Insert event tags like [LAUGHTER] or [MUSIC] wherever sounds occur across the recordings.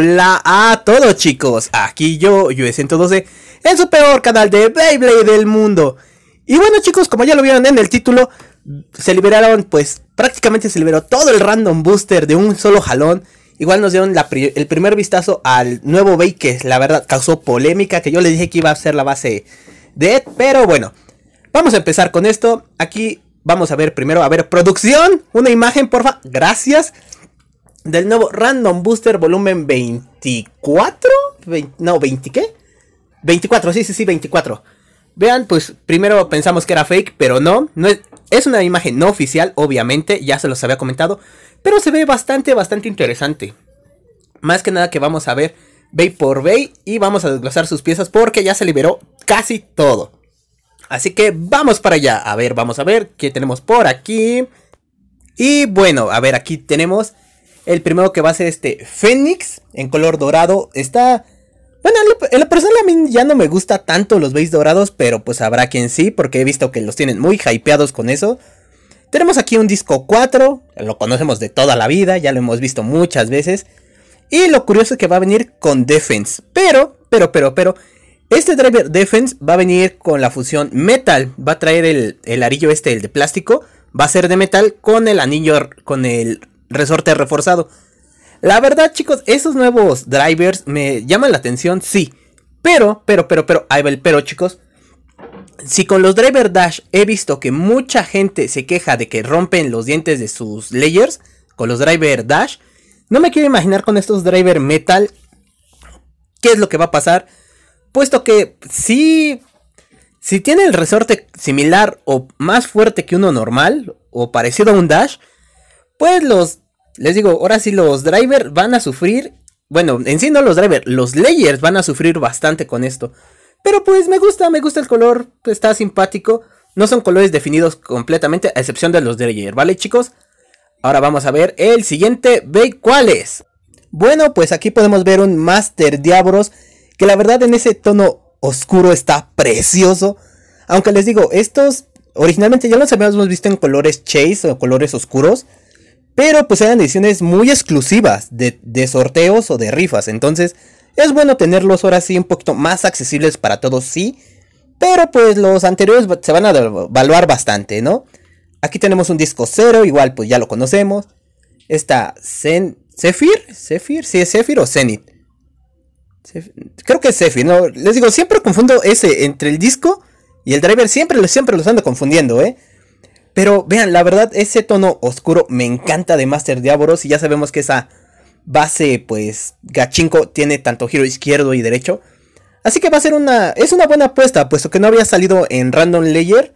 Hola a todos chicos, aquí yo, US112, en su peor canal de Beyblade del mundo. Y bueno chicos, como ya lo vieron en el título, se liberaron, pues prácticamente se liberó todo el random booster de un solo jalón. Igual nos dieron el primer vistazo al nuevo Bey que la verdad causó polémica, que yo les dije que iba a ser la base de Ed, pero bueno. Vamos a empezar con esto, aquí vamos a ver primero, a ver, producción, una imagen porfa, Gracias del nuevo Random Booster volumen 24. no, 20 qué? 24, sí, sí, sí, 24. Vean, pues primero pensamos que era fake, pero no. no es, es una imagen no oficial, obviamente, ya se los había comentado. Pero se ve bastante, bastante interesante. Más que nada que vamos a ver Bay por Bay y vamos a desglosar sus piezas porque ya se liberó casi todo. Así que vamos para allá. A ver, vamos a ver qué tenemos por aquí. Y bueno, a ver, aquí tenemos el primero que va a ser este Fénix en color dorado. Está. Bueno, en la persona a mí ya no me gusta tanto los beis dorados, pero pues habrá quien sí, porque he visto que los tienen muy hypeados con eso. Tenemos aquí un disco 4, lo conocemos de toda la vida, ya lo hemos visto muchas veces. Y lo curioso es que va a venir con Defense, pero, pero, pero, pero, este driver Defense va a venir con la fusión metal, va a traer el, el arillo este, el de plástico, va a ser de metal con el anillo, con el resorte reforzado. La verdad, chicos, esos nuevos drivers me llaman la atención, sí. Pero, pero, pero, pero, ahí pero, chicos. Si con los Drivers dash he visto que mucha gente se queja de que rompen los dientes de sus layers con los driver dash, no me quiero imaginar con estos driver metal qué es lo que va a pasar, puesto que si si tiene el resorte similar o más fuerte que uno normal o parecido a un dash, pues los, les digo, ahora sí los drivers van a sufrir, bueno, en sí no los drivers, los layers van a sufrir bastante con esto. Pero pues me gusta, me gusta el color, está simpático. No son colores definidos completamente, a excepción de los de ¿vale chicos? Ahora vamos a ver el siguiente, ve cuál es. Bueno, pues aquí podemos ver un Master diabros que la verdad en ese tono oscuro está precioso. Aunque les digo, estos originalmente ya los habíamos visto en colores chase o colores oscuros. Pero pues eran ediciones muy exclusivas de, sorteos o de rifas. Entonces es bueno tenerlos ahora sí un poquito más accesibles para todos, sí. Pero pues los anteriores se van a evaluar bastante, ¿no? Aquí tenemos un disco cero, igual pues ya lo conocemos. Está Zen Zephyr, Zephyr, sí es Zephyr o Zenith. Creo que es Zephyr, no, les digo, siempre confundo ese entre el disco y el driver, siempre, siempre los ando confundiendo, ¿eh? Pero vean, la verdad, ese tono oscuro me encanta de Master Diaboros Y ya sabemos que esa base, pues, Gachinko tiene tanto giro izquierdo y derecho. Así que va a ser una. Es una buena apuesta, puesto que no había salido en Random Layer.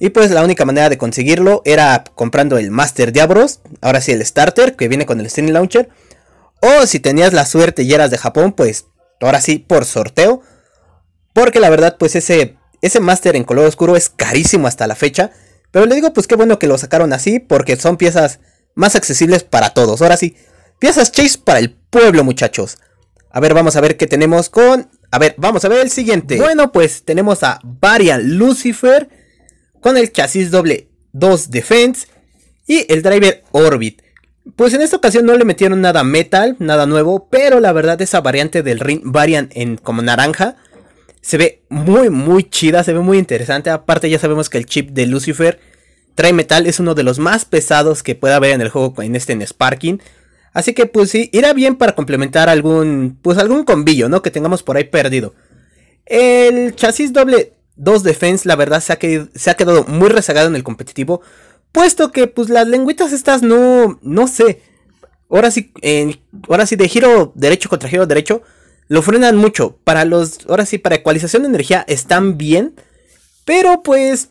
Y pues la única manera de conseguirlo era comprando el Master Diablos. Ahora sí, el Starter, que viene con el Steam Launcher. O si tenías la suerte y eras de Japón, pues ahora sí, por sorteo. Porque la verdad, pues ese, ese Master en color oscuro es carísimo hasta la fecha. Pero le digo, pues qué bueno que lo sacaron así, porque son piezas más accesibles para todos. Ahora sí, piezas chase para el pueblo, muchachos. A ver, vamos a ver qué tenemos con... A ver, vamos a ver el siguiente. Bueno, pues tenemos a Varian Lucifer con el chasis doble 2 Defense y el driver Orbit. Pues en esta ocasión no le metieron nada metal, nada nuevo, pero la verdad esa variante del ring Varian en como naranja se ve muy, muy chida, se ve muy interesante. Aparte ya sabemos que el chip de Lucifer trae metal, es uno de los más pesados que pueda haber en el juego en este en Sparking. Así que pues sí, irá bien para complementar algún, pues algún combillo, ¿no? Que tengamos por ahí perdido. El chasis doble 2 Defense, la verdad, se ha, quedado, muy rezagado en el competitivo. Puesto que pues las lengüitas estas no, no sé. Ahora sí, ahora sí de giro derecho contra giro derecho lo frenan mucho. Para los, ahora sí, para ecualización de energía están bien, pero pues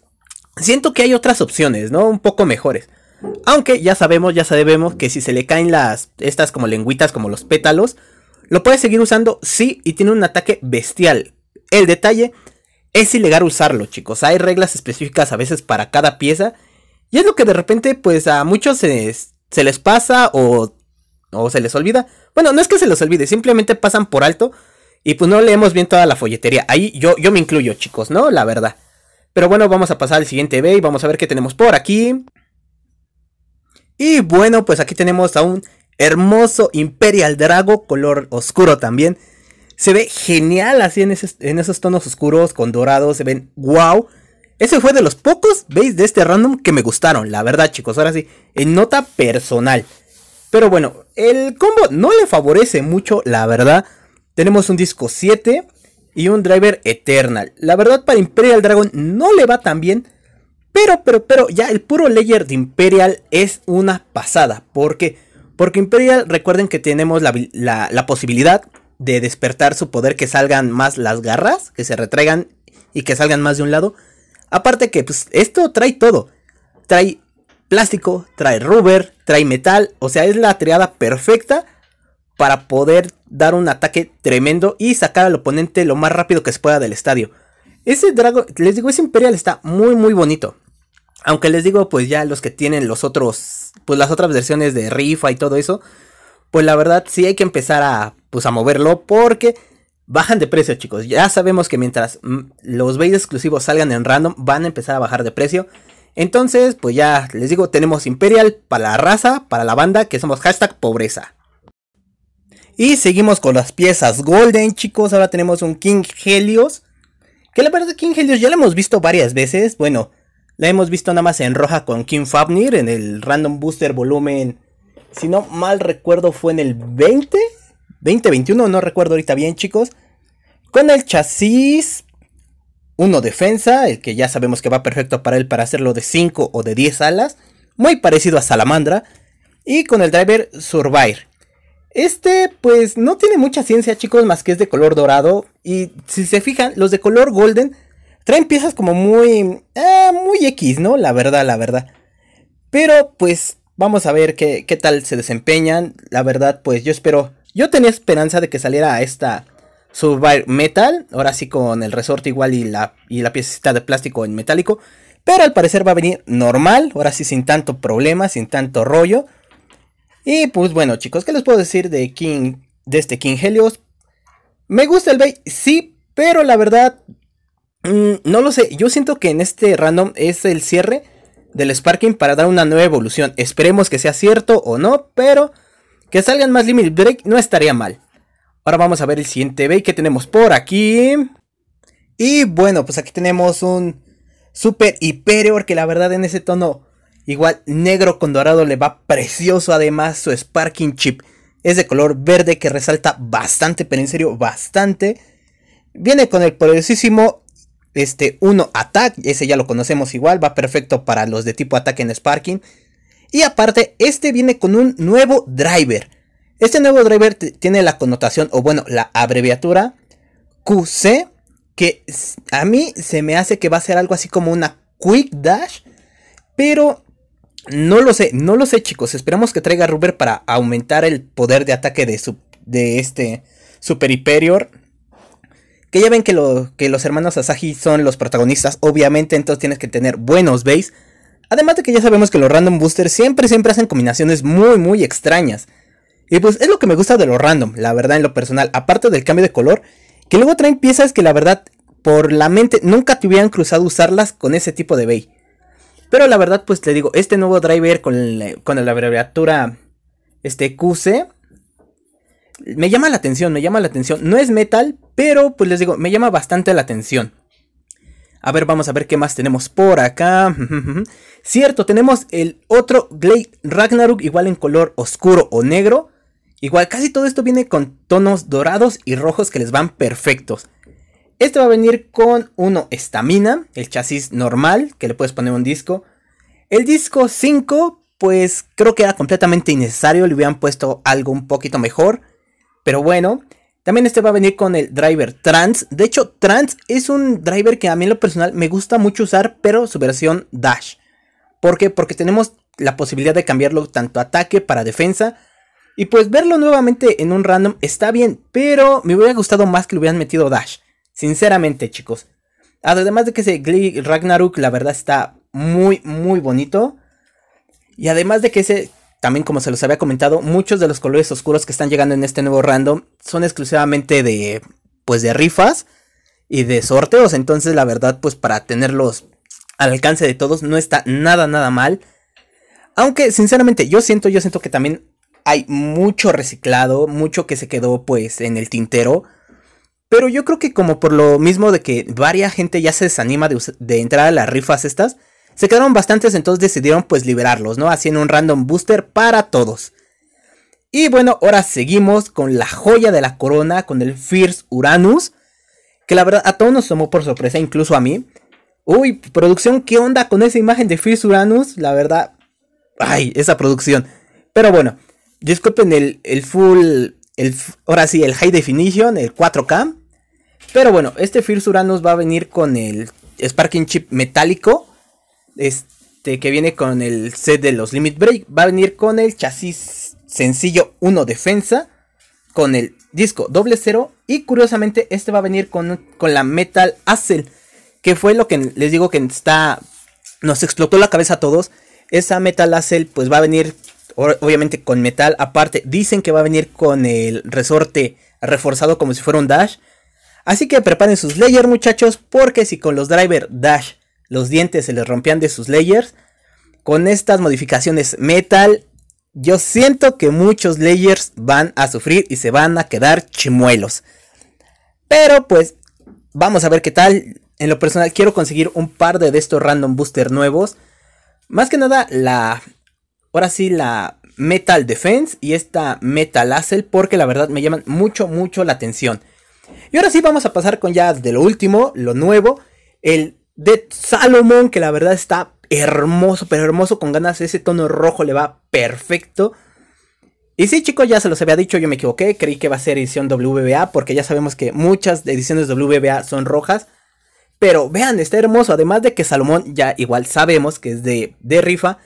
siento que hay otras opciones, ¿no? Un poco mejores. Aunque ya sabemos, ya sabemos que si se le caen las, estas como lengüitas, como los pétalos, lo puedes seguir usando, sí, y tiene un ataque bestial. El detalle es ilegal usarlo, chicos. Hay reglas específicas a veces para cada pieza. Y es lo que de repente, pues a muchos se, se les pasa o o se les olvida. Bueno, no es que se les olvide, simplemente pasan por alto y pues no leemos bien toda la folletería. Ahí yo, yo me incluyo, chicos, ¿no? La verdad. Pero bueno, vamos a pasar al siguiente B vamos a ver qué tenemos por aquí. Y bueno, pues aquí tenemos a un hermoso Imperial Drago, color oscuro también. Se ve genial así en, esos tonos oscuros con dorados, se ven wow. Ese fue de los pocos, ¿veis? De este random que me gustaron, la verdad chicos, ahora sí, en nota personal. Pero bueno, el combo no le favorece mucho, la verdad. Tenemos un disco 7 y un driver Eternal. La verdad, para Imperial Dragon no le va tan bien. Pero, pero, pero, ya el puro layer de Imperial es una pasada. ¿Por qué? Porque Imperial, recuerden que tenemos la, posibilidad de despertar su poder, que salgan más las garras, que se retraigan y que salgan más de un lado. Aparte que, pues, esto trae todo. Trae plástico, trae rubber, trae metal, o sea, es la triada perfecta para poder dar un ataque tremendo y sacar al oponente lo más rápido que se pueda del estadio. Ese drago, les digo, ese Imperial está muy muy bonito. Aunque les digo, pues ya los que tienen los otros, pues las otras versiones de rifa y todo eso, pues la verdad sí hay que empezar a, pues a moverlo porque bajan de precio, chicos. Ya sabemos que mientras mm, los beys exclusivos salgan en random, van a empezar a bajar de precio. Entonces, pues ya les digo, tenemos Imperial para la raza, para la banda, que somos hashtag pobreza. Y seguimos con las piezas Golden, chicos. Ahora tenemos un King Helios. Que la verdad, King Helios ya la hemos visto varias veces. Bueno, la hemos visto nada más en roja con King Fabnir en el Random Booster volumen. Si no mal recuerdo, fue en el 20, 2021, no recuerdo ahorita bien, chicos. Con el chasis uno defensa, el que ya sabemos que va perfecto para él para hacerlo de 5 o de 10 alas, muy parecido a Salamandra, y con el driver Survive. Este pues no tiene mucha ciencia chicos más que es de color dorado y si se fijan los de color golden traen piezas como muy... Eh, muy X, ¿no? La verdad, la verdad. Pero pues vamos a ver qué, qué, tal se desempeñan. La verdad pues yo espero... Yo tenía esperanza de que saliera esta Survive Metal, ahora sí con el resorte igual y la, y la piecita de plástico en metálico. Pero al parecer va a venir normal, ahora sí sin tanto problema, sin tanto rollo. Y pues bueno chicos, ¿qué les puedo decir de, King, de este King Helios? Me gusta el Bay, sí, pero la verdad, mm, no lo sé. Yo siento que en este random es el cierre del Sparking para dar una nueva evolución. Esperemos que sea cierto o no, pero que salgan más Limit Break no estaría mal. Ahora vamos a ver el siguiente bait que tenemos por aquí. Y bueno, pues aquí tenemos un super hiperior que la verdad en ese tono igual negro con dorado le va precioso. Además su Sparking Chip es de color verde que resalta bastante, pero en serio bastante. Viene con el poderosísimo este 1 Attack, ese ya lo conocemos igual, va perfecto para los de tipo ataque en Sparking. Y aparte, este viene con un nuevo driver. Este nuevo driver tiene la connotación, o bueno, la abreviatura QC, que a mí se me hace que va a ser algo así como una Quick Dash, pero no lo sé, no lo sé chicos, esperamos que traiga Ruber para aumentar el poder de ataque de, su, de este Super Hyperior. Que ya ven que, que los hermanos Asahi son los protagonistas, obviamente, entonces tienes que tener buenos base. Además de que ya sabemos que los Random Boosters siempre, siempre hacen combinaciones muy, muy extrañas. Y pues es lo que me gusta de lo random, la verdad en lo personal, aparte del cambio de color, que luego traen piezas que la verdad por la mente nunca te hubieran cruzado usarlas con ese tipo de bay. Pero la verdad pues te digo, este nuevo driver con, la, abreviatura este QC me llama la atención, me llama la atención. No es metal, pero pues les digo, me llama bastante la atención. A ver, vamos a ver qué más tenemos por acá. [LAUGHS] Cierto, tenemos el otro Glade Ragnarok igual en color oscuro o negro. Igual casi todo esto viene con tonos dorados y rojos que les van perfectos. Este va a venir con uno estamina, el chasis normal, que le puedes poner un disco. El disco 5, pues creo que era completamente innecesario, le hubieran puesto algo un poquito mejor. Pero bueno, también este va a venir con el driver trans. De hecho, trans es un driver que a mí en lo personal me gusta mucho usar, pero su versión dash. ¿Por qué? Porque tenemos la posibilidad de cambiarlo tanto ataque para defensa y pues verlo nuevamente en un random está bien, pero me hubiera gustado más que lo hubieran metido Dash. Sinceramente, chicos. Además de que ese Glee Ragnarok, la verdad, está muy, muy bonito. Y además de que ese, también como se los había comentado, muchos de los colores oscuros que están llegando en este nuevo random son exclusivamente de, pues, de rifas y de sorteos. Entonces, la verdad, pues, para tenerlos al alcance de todos, no está nada, nada mal. Aunque, sinceramente, yo siento, yo siento que también hay mucho reciclado, mucho que se quedó pues en el tintero. Pero yo creo que como por lo mismo de que varia gente ya se desanima de, entrar a las rifas estas, se quedaron bastantes, entonces decidieron pues liberarlos, ¿no? Haciendo un random booster para todos. Y bueno, ahora seguimos con la joya de la corona, con el Fierce Uranus, que la verdad a todos nos tomó por sorpresa, incluso a mí. Uy, producción, ¿qué onda con esa imagen de Fierce Uranus? La verdad, ay, esa producción. Pero bueno, disculpen el, el full, el, ahora sí, el high definition, el 4K. Pero bueno, este First Uranus va a venir con el Sparking Chip metálico. Este que viene con el set de los Limit Break. Va a venir con el chasis sencillo 1 defensa. Con el disco doble cero. Y curiosamente, este va a venir con, la Metal Acel. Que fue lo que les digo que está. Nos explotó la cabeza a todos. Esa Metal Acel pues va a venir obviamente con metal. Aparte, dicen que va a venir con el resorte reforzado como si fuera un dash. Así que preparen sus layers muchachos, porque si con los driver dash los dientes se les rompían de sus layers, con estas modificaciones metal, yo siento que muchos layers van a sufrir y se van a quedar chimuelos. Pero pues vamos a ver qué tal. En lo personal quiero conseguir un par de, de estos random booster nuevos. Más que nada la ahora sí la Metal Defense y esta Metal Hazel, porque la verdad me llaman mucho, mucho la atención. Y ahora sí vamos a pasar con ya de lo último, lo nuevo, el de Salomón que la verdad está hermoso, pero hermoso con ganas, ese tono rojo le va perfecto. Y sí, chicos, ya se los había dicho, yo me equivoqué, creí que va a ser edición WBA, porque ya sabemos que muchas ediciones WBA son rojas. Pero vean, está hermoso, además de que Salomón ya igual sabemos que es de, de rifa,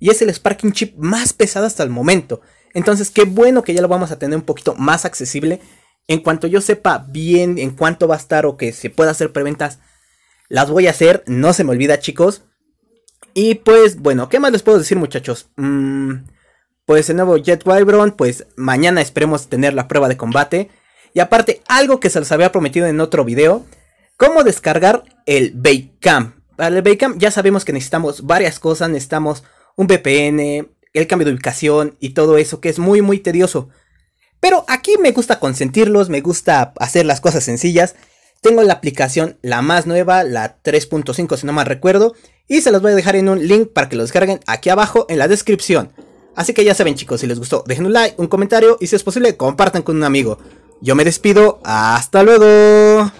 y es el Sparking Chip más pesado hasta el momento. Entonces, qué bueno que ya lo vamos a tener un poquito más accesible. En cuanto yo sepa bien en cuánto va a estar o que se pueda hacer preventas, las voy a hacer, no se me olvida chicos. Y pues bueno, ¿qué más les puedo decir muchachos? Mm, pues el nuevo Jet Wybron, pues mañana esperemos tener la prueba de combate. Y aparte, algo que se les había prometido en otro video, cómo descargar el Baycam. Para el Baycam ya sabemos que necesitamos varias cosas, necesitamos un VPN, el cambio de ubicación y todo eso que es muy muy tedioso. Pero aquí me gusta consentirlos, me gusta hacer las cosas sencillas. Tengo la aplicación la más nueva, la 3.5 si no mal recuerdo, y se los voy a dejar en un link para que lo descarguen aquí abajo en la descripción. Así que ya saben chicos, si les gustó dejen un like, un comentario y si es posible compartan con un amigo. Yo me despido, hasta luego.